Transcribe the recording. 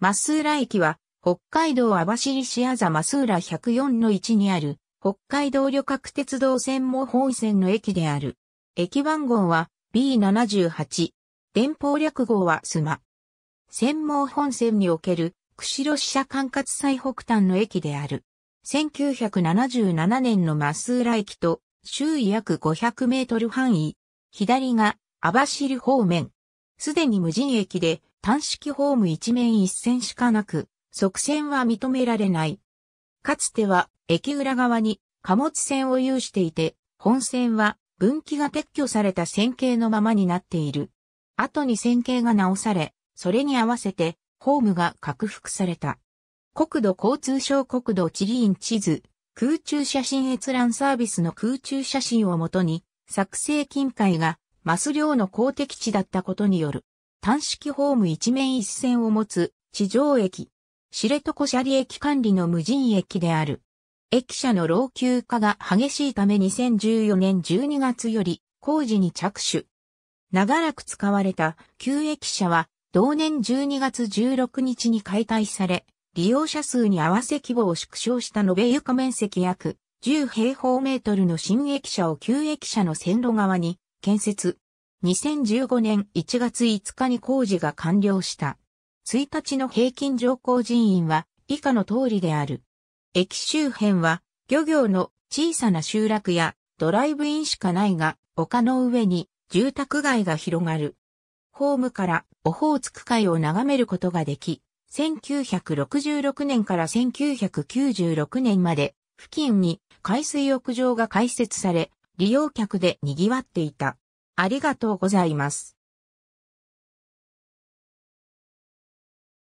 マスーラ駅は、北海道網走市あ座マスーラ104の置にある、北海道旅客鉄道線も本線の駅である。駅番号は B78。電報略号はスマ。専門本線における、釧路支社管轄最北端の駅である。1977年のマスーラ駅と、周囲約500メートル範囲。左が、網走方面。すでに無人駅で、単式ホーム一面一線しかなく、側線は認められない。かつては駅裏側に貨物線を有していて、本線は分岐が撤去された線形のままになっている。後に線形が直され、それに合わせてホームが拡幅された。国土交通省国土地理院地図、空中写真閲覧サービスの空中写真をもとに、作成近海がマス量の公的地だったことによる。単式ホーム一面一線を持つ地上駅。知床斜里駅管理の無人駅である。駅舎の老朽化が激しいため2014年12月より工事に着手。長らく使われた旧駅舎は同年12月16日に解体され、利用者数に合わせ規模を縮小した延べ床面積約10平方メートルの新駅舎を旧駅舎の線路側に建設。2015年1月5日に工事が完了した。1日の平均乗降人員は以下の通りである。駅周辺は漁業の小さな集落やドライブインしかないが丘の上に住宅街が広がる。ホームからオホーツク海を眺めることができ、1966年から1996年まで付近に海水浴場が開設され、利用客で賑わっていた。ありがとうございます。